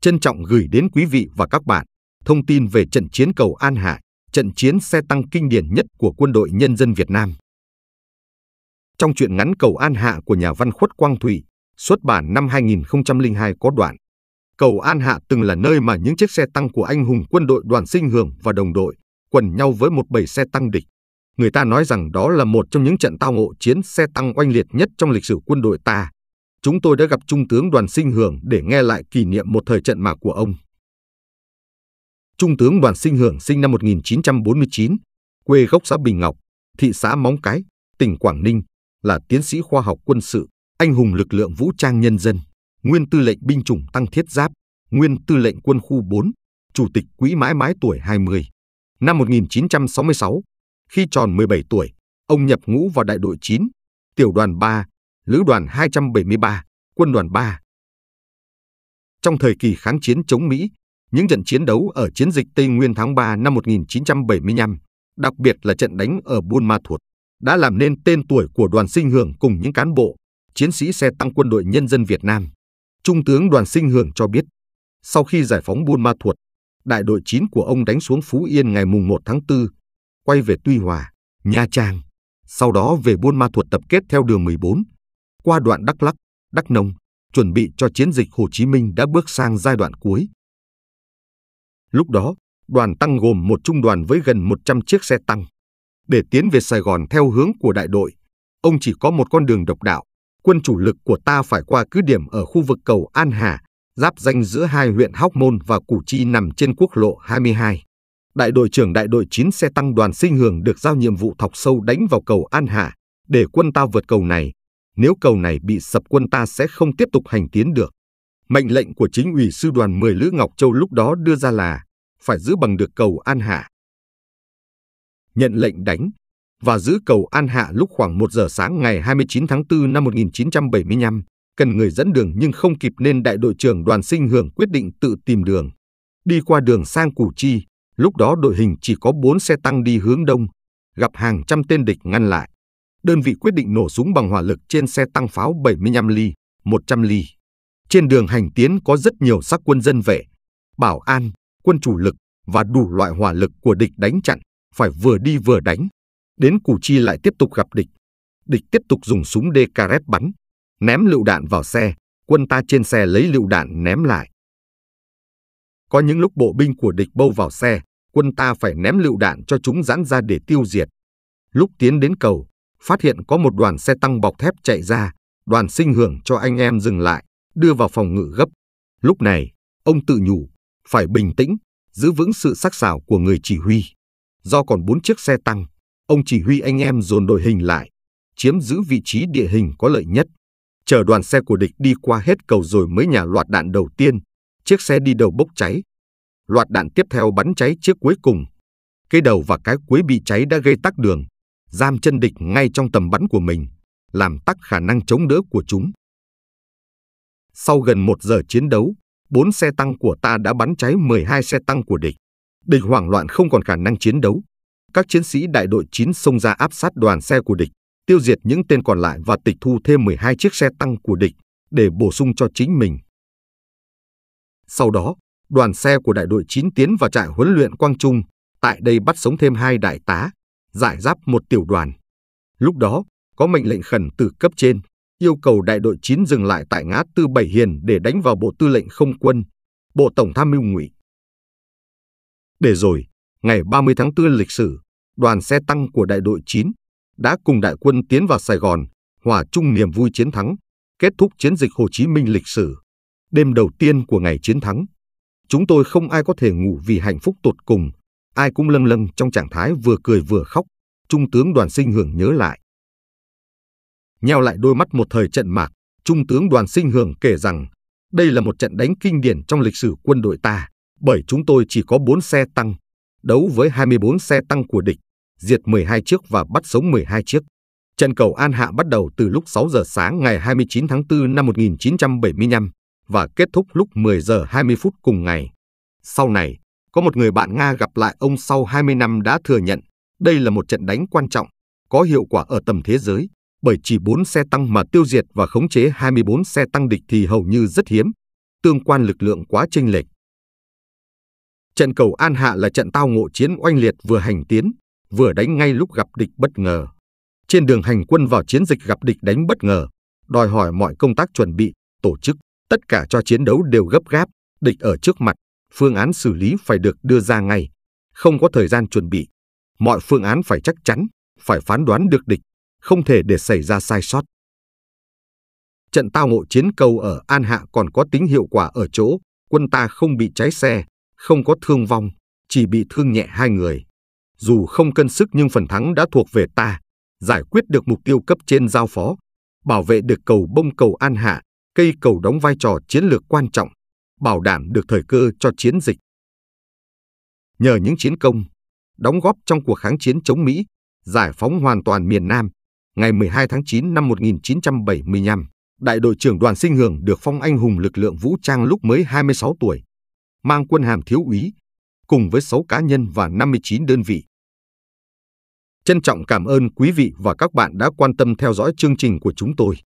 trân trọng gửi đến quý vị và các bạn thông tin về trận chiến cầu An Hải, trận chiến xe tăng kinh điển nhất của quân đội nhân dân Việt Nam. Trong truyện ngắn Cầu An Hạ của nhà văn Khuất Quang Thủy, xuất bản năm 2002 có đoạn Cầu An Hạ từng là nơi mà những chiếc xe tăng của anh hùng quân đội đoàn sinh hưởng và đồng đội quần nhau với một bầy xe tăng địch. Người ta nói rằng đó là một trong những trận tao ngộ chiến xe tăng oanh liệt nhất trong lịch sử quân đội ta, chúng tôi đã gặp Trung tướng Đoàn Sinh Hưởng để nghe lại kỷ niệm một thời trận mạc của ông. Trung tướng Đoàn Sinh Hưởng sinh năm 1949, quê gốc xã Bình Ngọc, thị xã Móng Cái, tỉnh Quảng Ninh, là tiến sĩ khoa học quân sự, anh hùng lực lượng vũ trang nhân dân, nguyên tư lệnh binh chủng tăng thiết giáp, nguyên tư lệnh quân khu 4, chủ tịch quỹ mãi mãi tuổi 20. Năm 1966, khi tròn 17 tuổi, ông nhập ngũ vào đại đội 9, tiểu đoàn 3, Lữ đoàn 273, Quân đoàn 3. Trong thời kỳ kháng chiến chống Mỹ, những trận chiến đấu ở chiến dịch Tây Nguyên tháng 3 năm 1975, đặc biệt là trận đánh ở Buôn Ma Thuột, đã làm nên tên tuổi của Đoàn Sinh Hưởng cùng những cán bộ, chiến sĩ xe tăng quân đội nhân dân Việt Nam. Trung tướng Đoàn Sinh Hưởng cho biết, sau khi giải phóng Buôn Ma Thuột, đại đội 9 của ông đánh xuống Phú Yên ngày mùng 1 tháng 4, quay về Tuy Hòa, Nha Trang, sau đó về Buôn Ma Thuột tập kết theo đường 14, qua đoạn Đắk Lắc, Đắk Nông, chuẩn bị cho chiến dịch Hồ Chí Minh đã bước sang giai đoạn cuối. Lúc đó, đoàn tăng gồm một trung đoàn với gần 100 chiếc xe tăng. Để tiến về Sài Gòn theo hướng của đại đội, ông chỉ có một con đường độc đạo. Quân chủ lực của ta phải qua cứ điểm ở khu vực cầu An Hà, giáp danh giữa hai huyện Hóc Môn và Củ Chi nằm trên quốc lộ 22. Đại đội trưởng đại đội 9 xe tăng đoàn sinh hưởng được giao nhiệm vụ thọc sâu đánh vào cầu An Hà để quân ta vượt cầu này nếu cầu này bị sập quân ta sẽ không tiếp tục hành tiến được. Mệnh lệnh của chính ủy sư đoàn 10 Lữ Ngọc Châu lúc đó đưa ra là phải giữ bằng được cầu An Hạ. Nhận lệnh đánh và giữ cầu An Hạ lúc khoảng 1 giờ sáng ngày 29 tháng 4 năm 1975, cần người dẫn đường nhưng không kịp nên đại đội trưởng đoàn sinh hưởng quyết định tự tìm đường. Đi qua đường sang Củ Chi, lúc đó đội hình chỉ có 4 xe tăng đi hướng đông, gặp hàng trăm tên địch ngăn lại đơn vị quyết định nổ súng bằng hỏa lực trên xe tăng pháo 75 ly, 100 ly. Trên đường hành tiến có rất nhiều sắc quân dân vệ, bảo an, quân chủ lực và đủ loại hỏa lực của địch đánh chặn, phải vừa đi vừa đánh. Đến Củ Chi lại tiếp tục gặp địch. Địch tiếp tục dùng súng DKRS bắn, ném lựu đạn vào xe, quân ta trên xe lấy lựu đạn ném lại. Có những lúc bộ binh của địch bâu vào xe, quân ta phải ném lựu đạn cho chúng giãn ra để tiêu diệt. Lúc tiến đến cầu, phát hiện có một đoàn xe tăng bọc thép chạy ra, đoàn sinh hưởng cho anh em dừng lại, đưa vào phòng ngự gấp. Lúc này, ông tự nhủ, phải bình tĩnh, giữ vững sự sắc sảo của người chỉ huy. Do còn bốn chiếc xe tăng, ông chỉ huy anh em dồn đội hình lại, chiếm giữ vị trí địa hình có lợi nhất. Chờ đoàn xe của địch đi qua hết cầu rồi mới nhả loạt đạn đầu tiên, chiếc xe đi đầu bốc cháy. Loạt đạn tiếp theo bắn cháy chiếc cuối cùng. Cái đầu và cái cuối bị cháy đã gây tắc đường, giam chân địch ngay trong tầm bắn của mình, làm tắc khả năng chống đỡ của chúng. Sau gần một giờ chiến đấu, bốn xe tăng của ta đã bắn cháy 12 xe tăng của địch. Địch hoảng loạn không còn khả năng chiến đấu. Các chiến sĩ đại đội 9 xông ra áp sát đoàn xe của địch, tiêu diệt những tên còn lại và tịch thu thêm 12 chiếc xe tăng của địch để bổ sung cho chính mình. Sau đó, đoàn xe của đại đội 9 tiến vào trại huấn luyện Quang Trung, tại đây bắt sống thêm hai đại tá, giải giáp một tiểu đoàn. Lúc đó, có mệnh lệnh khẩn từ cấp trên, yêu cầu đại đội 9 dừng lại tại ngã tư Bảy Hiền để đánh vào Bộ Tư lệnh Không quân, Bộ Tổng tham mưu ngụy. Để rồi, ngày 30 tháng 4 lịch sử, đoàn xe tăng của đại đội 9 đã cùng đại quân tiến vào Sài Gòn, hòa chung niềm vui chiến thắng, kết thúc chiến dịch Hồ Chí Minh lịch sử. Đêm đầu tiên của ngày chiến thắng, chúng tôi không ai có thể ngủ vì hạnh phúc tột cùng ai cũng lâng lâng trong trạng thái vừa cười vừa khóc, Trung tướng Đoàn Sinh Hưởng nhớ lại. Nheo lại đôi mắt một thời trận mạc, Trung tướng Đoàn Sinh Hưởng kể rằng đây là một trận đánh kinh điển trong lịch sử quân đội ta, bởi chúng tôi chỉ có 4 xe tăng, đấu với 24 xe tăng của địch, diệt 12 chiếc và bắt sống 12 chiếc. Trận cầu An Hạ bắt đầu từ lúc 6 giờ sáng ngày 29 tháng 4 năm 1975 và kết thúc lúc 10 giờ 20 phút cùng ngày. Sau này, có một người bạn Nga gặp lại ông sau 20 năm đã thừa nhận đây là một trận đánh quan trọng, có hiệu quả ở tầm thế giới, bởi chỉ 4 xe tăng mà tiêu diệt và khống chế 24 xe tăng địch thì hầu như rất hiếm, tương quan lực lượng quá chênh lệch. Trận cầu An Hạ là trận tao ngộ chiến oanh liệt vừa hành tiến, vừa đánh ngay lúc gặp địch bất ngờ. Trên đường hành quân vào chiến dịch gặp địch đánh bất ngờ, đòi hỏi mọi công tác chuẩn bị, tổ chức, tất cả cho chiến đấu đều gấp gáp, địch ở trước mặt, phương án xử lý phải được đưa ra ngay, không có thời gian chuẩn bị. Mọi phương án phải chắc chắn, phải phán đoán được địch, không thể để xảy ra sai sót. Trận tao ngộ chiến cầu ở An Hạ còn có tính hiệu quả ở chỗ quân ta không bị cháy xe, không có thương vong, chỉ bị thương nhẹ hai người. Dù không cân sức nhưng phần thắng đã thuộc về ta, giải quyết được mục tiêu cấp trên giao phó, bảo vệ được cầu bông cầu An Hạ, cây cầu đóng vai trò chiến lược quan trọng, bảo đảm được thời cơ cho chiến dịch. Nhờ những chiến công, đóng góp trong cuộc kháng chiến chống Mỹ, giải phóng hoàn toàn miền Nam, ngày 12 tháng 9 năm 1975, đại đội trưởng đoàn sinh hưởng được phong anh hùng lực lượng vũ trang lúc mới 26 tuổi, mang quân hàm thiếu úy, cùng với 6 cá nhân và 59 đơn vị. Trân trọng cảm ơn quý vị và các bạn đã quan tâm theo dõi chương trình của chúng tôi.